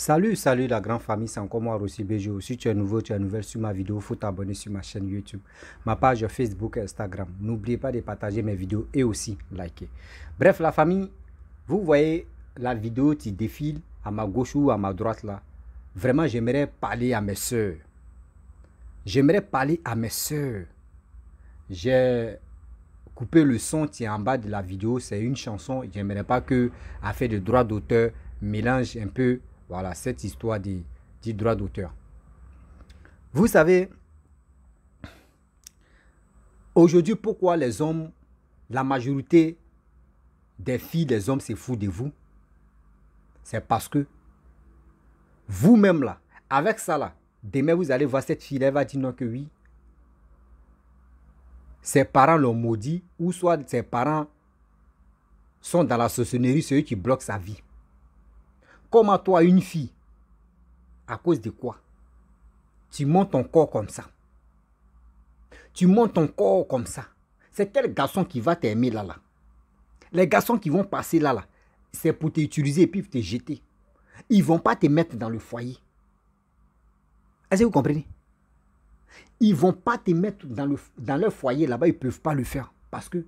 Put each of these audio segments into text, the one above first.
Salut, salut la grande famille, c'est encore moi Rossi Bejo. Si tu es nouveau, tu es nouvelle sur ma vidéo, faut t'abonner sur ma chaîne YouTube, ma page Facebook et Instagram. N'oubliez pas de partager mes vidéos et aussi liker. Bref, la famille, vous voyez la vidéo qui défile à ma gauche ou à ma droite là. Vraiment, j'aimerais parler à mes soeurs. J'aimerais parler à mes soeurs. J'ai coupé le son qui est en bas de la vidéo, c'est une chanson. J'aimerais pas que à fait de droit d'auteur mélange un peu voilà, cette histoire du, droits droit d'auteur. Vous savez, aujourd'hui, pourquoi les hommes, la majorité des filles, des hommes se foutent de vous C'est parce que vous-même là, avec ça là, demain vous allez voir cette fille, elle va dire non que oui. Ses parents l'ont maudit, ou soit ses parents sont dans la c'est eux qui bloquent sa vie à toi, une fille, à cause de quoi Tu montes ton corps comme ça. Tu montes ton corps comme ça. C'est quel garçon qui va t'aimer là, là Les garçons qui vont passer là, là, c'est pour t'utiliser et puis te jeter. Ils ne vont pas te mettre dans le foyer. Est-ce que vous comprenez Ils ne vont pas te mettre dans, le, dans leur foyer là-bas, ils ne peuvent pas le faire. Parce que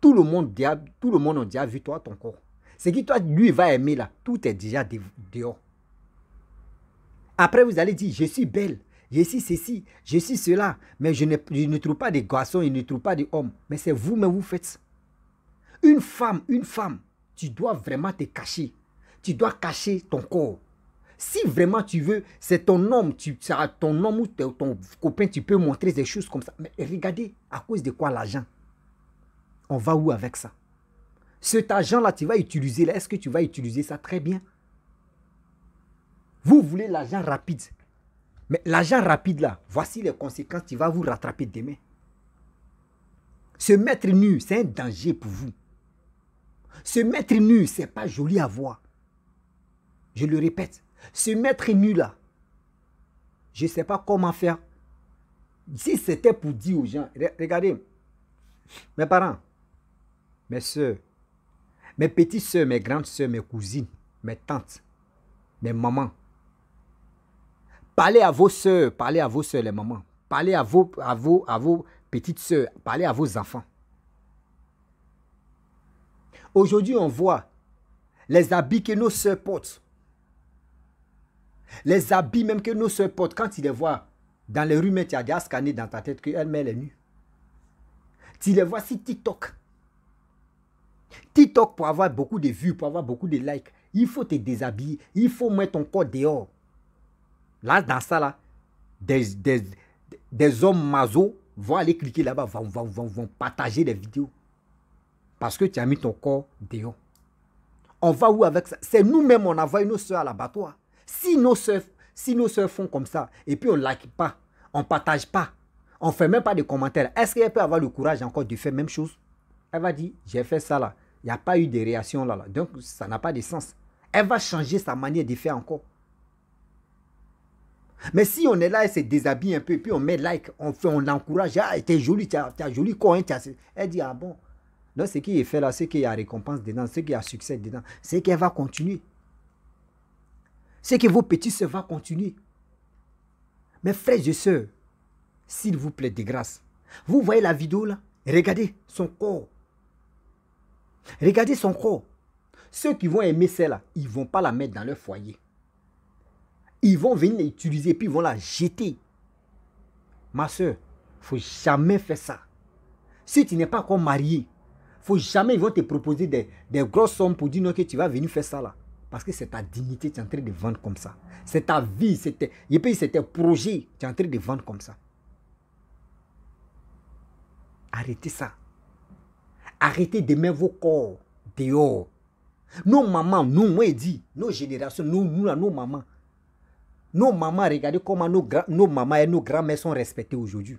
tout le monde, tout le monde a vu toi, ton corps. Ce qui toi, lui, va aimer là, tout est déjà dehors. Après, vous allez dire, je suis belle, je suis ceci, je suis cela, mais je ne, trouve pas de garçons, je ne trouve pas hommes. Mais c'est vous mais vous faites ça. Une femme, une femme, tu dois vraiment te cacher. Tu dois cacher ton corps. Si vraiment tu veux, c'est ton homme, tu, ton homme ou ton copain, tu peux montrer des choses comme ça. Mais regardez, à cause de quoi l'argent On va où avec ça cet argent-là, tu vas utiliser. est-ce que tu vas utiliser ça très bien Vous voulez l'argent rapide. Mais l'argent rapide, là, voici les conséquences il va vous rattraper demain. Se mettre nu, c'est un danger pour vous. Se mettre nu, c'est pas joli à voir. Je le répète, se mettre nu là, je ne sais pas comment faire. Si c'était pour dire aux gens, regardez, mes parents, mes soeurs, mes petites soeurs, mes grandes soeurs, mes cousines, mes tantes, mes mamans. Parlez à vos soeurs, parlez à vos soeurs, les mamans. Parlez à vos, à à petites soeurs, parlez à vos enfants. Aujourd'hui, on voit les habits que nos soeurs portent. Les habits même que nos soeurs portent, quand tu les vois dans les rues, mais tu as déjà dans ta tête qu'elle met les nues. Tu les vois sur TikTok. TikTok, pour avoir beaucoup de vues, pour avoir beaucoup de likes, il faut te déshabiller, il faut mettre ton corps dehors. Là, dans ça, des, hommes maso vont aller cliquer là-bas, vont, vont, vont, partager des vidéos. Parce que tu as mis ton corps dehors. On va où avec ça C'est nous-mêmes, on envoie nos soeurs à l'abattoir. Si nos soeurs, si nos font comme ça, et puis on ne like pas, on ne partage pas, on ne fait même pas de commentaires, est-ce qu'elle peut avoir le courage encore de faire la même chose elle va dire, j'ai fait ça là. Il n'y a pas eu de réaction là, Donc, ça n'a pas de sens. Elle va changer sa manière de faire encore. Mais si on est là, elle se déshabille un peu, puis on met like, on, fait, on l'encourage. Ah, t'es jolie, t'as as joli corps. Hein, elle dit, ah bon. Donc, ce qui est fait là, c'est qu'il y a récompense dedans, c'est qu'il y a succès dedans, c'est qu'elle va continuer. C'est que vos petits soeurs vont continuer. Mais frères et sœurs, s'il vous plaît, des grâces. vous voyez la vidéo là, regardez son corps. Regardez son corps. Ceux qui vont aimer celle-là, ils ne vont pas la mettre dans leur foyer. Ils vont venir l'utiliser puis ils vont la jeter. Ma soeur, faut jamais faire ça. Si tu n'es pas encore marié, faut jamais ils vont te proposer des, grosses sommes pour dire non que tu vas venir faire ça là. Parce que c'est ta dignité, tu es en train de vendre comme ça. C'est ta vie, c'est c'est tes projets, tu es en train de vendre comme ça. Arrêtez ça. Arrêtez de mettre vos corps dehors. Nos mamans, nous, moi, dit, nos générations, nous, nous, nos mamans. Nos mamans, regardez comment nos, mamans et nos grands-mères sont respectées aujourd'hui.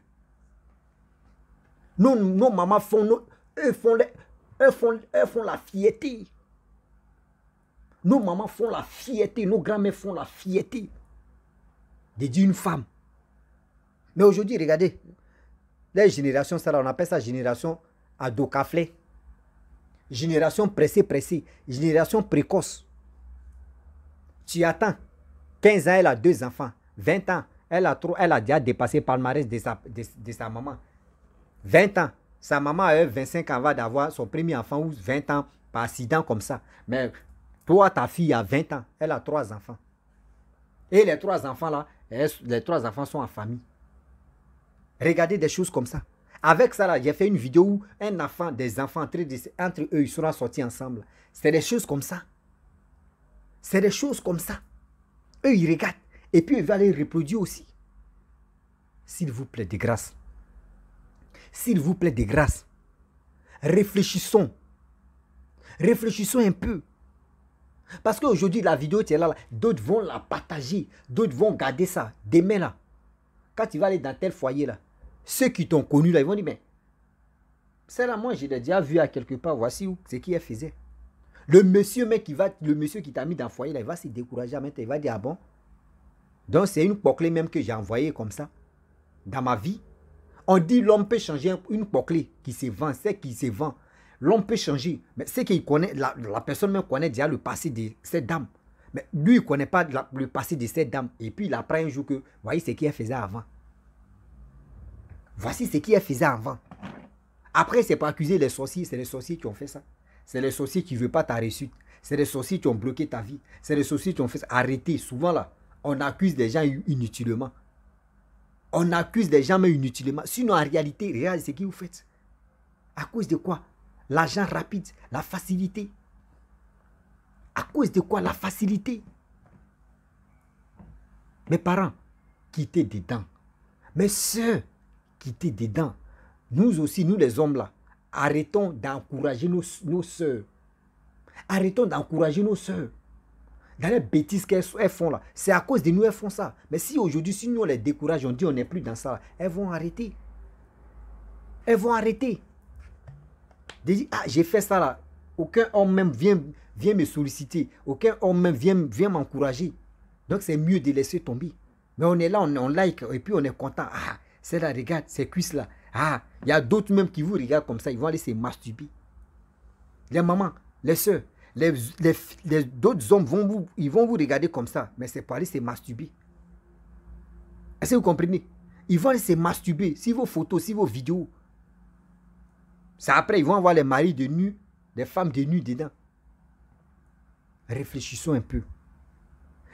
Nos, mamans font, la fierté. Nos mamans font la fierté, nos grands-mères font la fierté de une femme. Mais aujourd'hui, regardez, les générations, ça, on appelle ça génération à Dokaflé. Génération pressée, pressée, génération précoce. Tu attends. 15 ans, elle a deux enfants. 20 ans, elle a, elle a déjà dépassé le palmarès de sa, maman. 20 ans, sa maman a 25 ans, va d'avoir son premier enfant ou 20 ans par accident comme ça. Mais toi, ta fille a 20 ans, elle a trois enfants. Et les trois enfants là, les trois enfants sont en famille. Regardez des choses comme ça. Avec ça, là, j'ai fait une vidéo où un enfant, des enfants entre eux, ils seront sortis ensemble. C'est des choses comme ça. C'est des choses comme ça. Eux, ils regardent. Et puis, ils vont les reproduire aussi. S'il vous plaît, des grâces. S'il vous plaît, des grâces. Réfléchissons. Réfléchissons un peu. Parce qu'aujourd'hui, la vidéo, tu là, là. D'autres vont la partager. D'autres vont garder ça. Demain, là. Quand tu vas aller dans tel foyer, là. Ceux qui t'ont connu là, ils vont dire, mais celle-là, moi, j'ai déjà vu à quelque part, voici où, ce qu'elle faisait. Le monsieur, mec, qui va, le monsieur qui t'a mis dans le foyer, là, il va se décourager il va dire, ah bon. Donc, c'est une poclée même que j'ai envoyée comme ça, dans ma vie. On dit, l'homme peut changer une poclée qui se vend, c'est qui se vend. L'homme peut changer, mais c'est qu'il connaît, la, personne même connaît déjà le passé de cette dame. Mais lui, il ne connaît pas le passé de cette dame. Et puis, il apprend un jour que, voyez, ce qu'elle faisait avant. Voici ce qui est faisait avant. Après, c'est pas accuser les sorciers, c'est les sorciers qui ont fait ça. C'est les sorciers qui ne veulent pas ta réussite. C'est les sorciers qui ont bloqué ta vie. C'est les sorciers qui ont fait ça. Arrêtez. Souvent là, on accuse des gens inutilement. On accuse des gens inutilement. Sinon, en réalité, regardez ce que vous faites. À cause de quoi L'argent rapide, la facilité. À cause de quoi La facilité. Mes parents, quittez des dents. Mes soeurs, quitter dedans. Nous aussi, nous les hommes-là, arrêtons d'encourager nos, soeurs. Arrêtons d'encourager nos soeurs. Dans les bêtises qu'elles font là, c'est à cause de nous elles font ça. Mais si aujourd'hui, si nous on les décourage, on dit on n'est plus dans ça, elles vont arrêter. Elles vont arrêter. De ah, j'ai fait ça là. Aucun homme même vient, vient me solliciter. Aucun homme même vient, vient m'encourager. Donc c'est mieux de laisser tomber. Mais on est là, on, on like et puis on est content. Ah, c'est là regarde, ces cuisses-là. Ah, il y a d'autres même qui vous regardent comme ça, ils vont aller se masturber. Les mamans, les soeurs, les, les, d'autres hommes vont vous, ils vont vous regarder comme ça, mais c'est pas aller se masturber. Est-ce que vous comprenez Ils vont aller se masturber si vos photos, si vos vidéos. C'est après, ils vont avoir les maris de nus, les femmes de nus dedans. Réfléchissons un peu.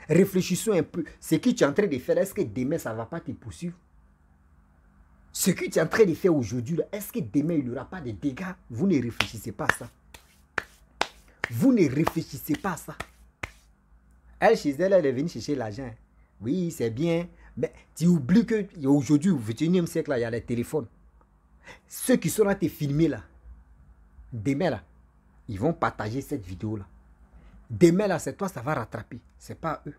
Réfléchissons un peu. Ce que tu es en train de faire, est-ce que demain, ça ne va pas te poursuivre ce que tu es en train de faire aujourd'hui, est-ce que demain, il n'y aura pas de dégâts Vous ne réfléchissez pas à ça. Vous ne réfléchissez pas à ça. Elle, chez elle, elle est venue chercher l'argent. Oui, c'est bien. Mais tu oublies qu'aujourd'hui, au 21e siècle, il y a les téléphones. Ceux qui sont à te filmer là, demain là, ils vont partager cette vidéo là. Demain là, c'est toi, ça va rattraper. C'est pas eux.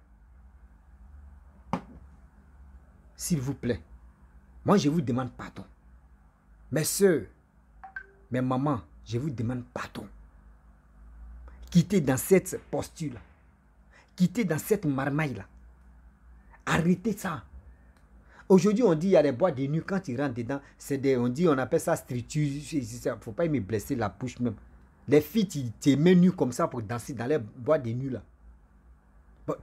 S'il vous plaît. Moi, je vous demande pardon. Mes soeurs, mes mamans, je vous demande pardon. Quittez dans cette posture-là. Quittez dans cette marmaille-là. Arrêtez ça. Aujourd'hui, on dit qu'il y a des bois de nuit. Quand ils rentrent dedans, c'est des, on dit, on appelle ça striture. Il ne faut pas me blesser la bouche même. Les filles, tu es mets comme ça pour danser dans les bois des nuit là.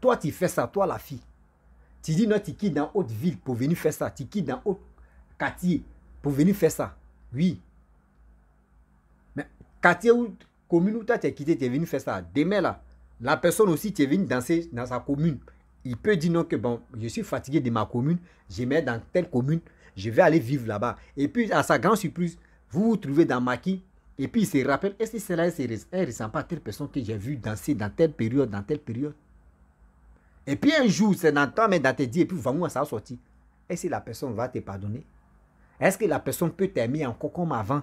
toi, tu fais ça, toi la fille. Tu dis non, tu quittes dans haute ville pour venir faire ça. Tu quittes dans haute quartier pour venir faire ça. Oui. Mais quartier ou commune où tu as quitté, tu es venu faire ça. Demain, là, la personne aussi, tu es venu danser dans sa commune. Il peut dire non que bon, je suis fatigué de ma commune, je mets dans telle commune, je vais aller vivre là-bas. Et puis, à sa grande surprise, vous vous trouvez dans Maki, et puis il se rappelle, est-ce que elle ne ressemble pas à telle personne que j'ai vu danser dans telle période, dans telle période Et puis un jour, c'est dans toi, mais dans tes dix, et puis vraiment, ça sorti. Est-ce que la personne va te pardonner est-ce que la personne peut t'aimer encore comme avant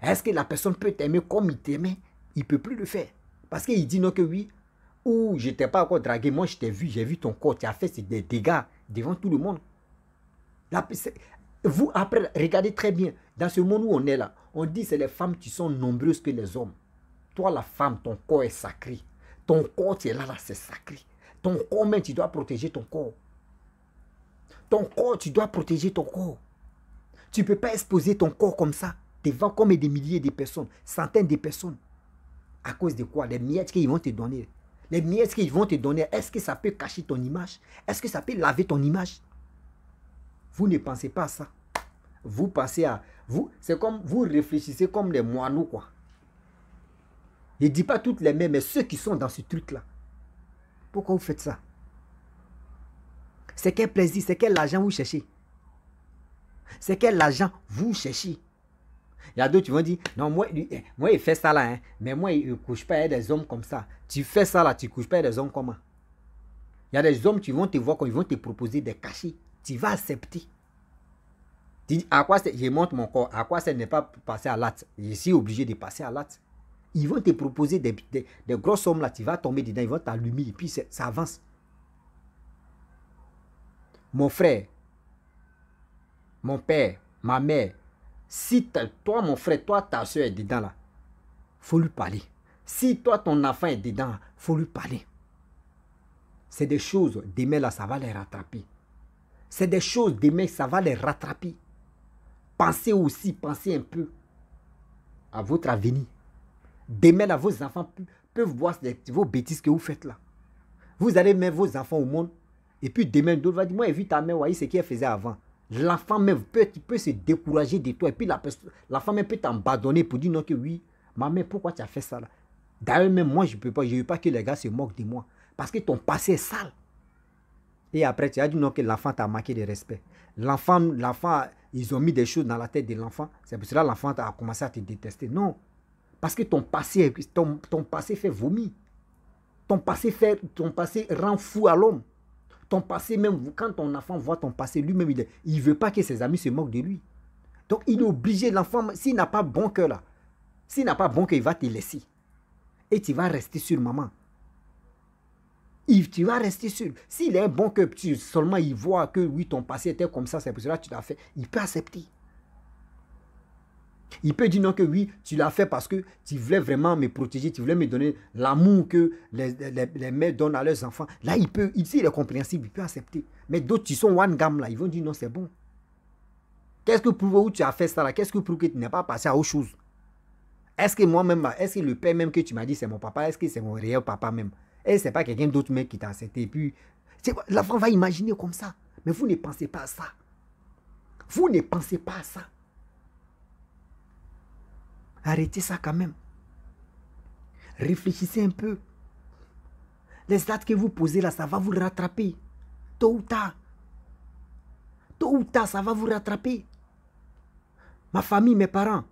Est-ce que la personne peut t'aimer comme il t'aimait Il ne peut plus le faire. Parce qu'il dit non que oui. Ou je t'ai pas encore dragué, moi je t'ai vu, j'ai vu ton corps, tu as fait des dégâts devant tout le monde. La, vous, après, regardez très bien, dans ce monde où on est là, on dit c'est les femmes qui sont nombreuses que les hommes. Toi, la femme, ton corps est sacré. Ton corps, tu es là, là, c'est sacré. Ton corps, tu dois protéger ton corps. Ton corps, tu dois protéger ton corps. Tu ne peux pas exposer ton corps comme ça devant comme des milliers de personnes, centaines de personnes. À cause de quoi Les miettes qu'ils vont te donner. Les miettes qu'ils vont te donner, est-ce que ça peut cacher ton image Est-ce que ça peut laver ton image Vous ne pensez pas à ça. Vous pensez à... vous. C'est comme vous réfléchissez comme les moineaux, quoi. Je ne dis pas toutes les mêmes, mais ceux qui sont dans ce truc-là. Pourquoi vous faites ça C'est quel plaisir, c'est quel argent vous cherchez c'est quel argent vous cherchez il y a d'autres qui vont dire, non, moi, hein, moi, il fait ça là, hein, mais moi, il ne couche pas avec des hommes comme ça. Tu fais ça là, tu ne couches pas avec des hommes comment Il y a des hommes qui vont te voir, quand ils vont te proposer des cachets. Tu vas accepter. Tu dis, à quoi je montre mon corps, à quoi ça n'est pas passer à l'acte Je suis obligé de passer à l'acte. Ils vont te proposer des, des grosses sommes là, tu vas tomber dedans, ils vont t'allumer et puis ça avance. Mon frère, mon père, ma mère, si toi, mon frère, toi, ta soeur est dedans là, faut lui parler. Si toi, ton enfant est dedans, faut lui parler. C'est des choses, demain là, ça va les rattraper. C'est des choses, demain, ça va les rattraper. Pensez aussi, pensez un peu à votre avenir. Demain, là, vos enfants peuvent voir vos bêtises que vous faites là. Vous allez mettre vos enfants au monde. Et puis demain, d'autres vont dire, moi, vu ta mère, voyez ce qu'elle faisait avant l'enfant même peut, peut se décourager de toi. Et puis la, la femme peut t'abandonner pour dire non que oui, maman, pourquoi tu as fait ça là D'ailleurs, même moi, je ne peux pas, je veux pas que les gars se moquent de moi. Parce que ton passé est sale. Et après, tu as dit non que l'enfant t'a manqué de respect. L'enfant, l'enfant, ils ont mis des choses dans la tête de l'enfant. C'est pour cela que l'enfant a commencé à te détester. Non. Parce que ton passé, ton, passé fait vomir. Ton passé, fait, ton passé rend fou à l'homme. Ton passé même, quand ton enfant voit ton passé, lui-même, il ne veut pas que ses amis se moquent de lui. Donc il est obligé, l'enfant, s'il n'a pas bon cœur là, s'il n'a pas bon cœur, il va te laisser. Et tu vas rester sur maman. tu vas rester sûr. S'il est un bon cœur, seulement il voit que oui, ton passé était comme ça, c'est pour cela que tu l'as fait, il peut accepter. Il peut dire non que oui, tu l'as fait parce que tu voulais vraiment me protéger, tu voulais me donner l'amour que les, mères donnent à leurs enfants. Là, il peut, ici, il est compréhensible, il peut accepter. Mais d'autres, ils sont one gamme là, ils vont dire non, c'est bon. Qu'est-ce que prouve où tu as fait ça là Qu'est-ce que prouve que tu n'es pas passé à autre chose Est-ce que moi-même, est-ce que le père même que tu m'as dit c'est mon papa, est-ce que c'est mon réel papa même Et c'est pas quelqu'un d'autre mec qui t'a accepté. puis, l'enfant va imaginer comme ça. Mais vous ne pensez pas à ça. Vous ne pensez pas à ça. Arrêtez ça quand même. Réfléchissez un peu. Les dates que vous posez là, ça va vous rattraper. Tôt ou tard. Tôt ou tard, ça va vous rattraper. Ma famille, mes parents,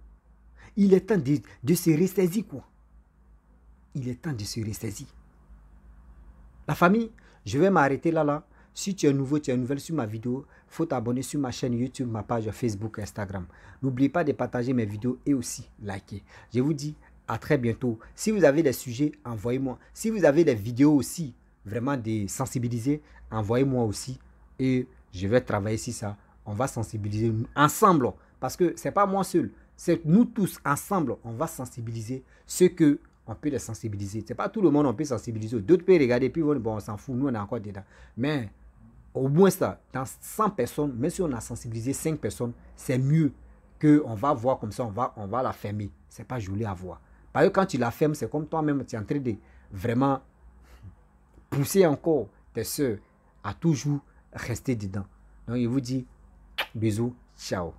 il est temps de, de se ressaisir quoi. Il est temps de se ressaisir. La famille, je vais m'arrêter là, là. Si tu es nouveau, tu es nouvelle sur ma vidéo, faut t'abonner sur ma chaîne YouTube, ma page Facebook, Instagram. N'oublie pas de partager mes vidéos et aussi liker. Je vous dis à très bientôt. Si vous avez des sujets, envoyez-moi. Si vous avez des vidéos aussi, vraiment des sensibiliser, envoyez-moi aussi. Et je vais travailler sur ça. On va sensibiliser ensemble. Parce que ce n'est pas moi seul. C'est nous tous ensemble. On va sensibiliser ce que on peut les sensibiliser. n'est pas tout le monde on peut sensibiliser. D'autres peuvent regarder puis bon, on s'en fout, nous on est encore dedans. Mais au moins ça, dans 100 personnes, même si on a sensibilisé 5 personnes, c'est mieux qu'on va voir comme ça, on va, on va la fermer. C'est pas joli à voir. Parce que quand tu la fermes, c'est comme toi-même, tu es en train de vraiment pousser encore tes soeurs à toujours rester dedans. Donc, il vous dit bisous, ciao.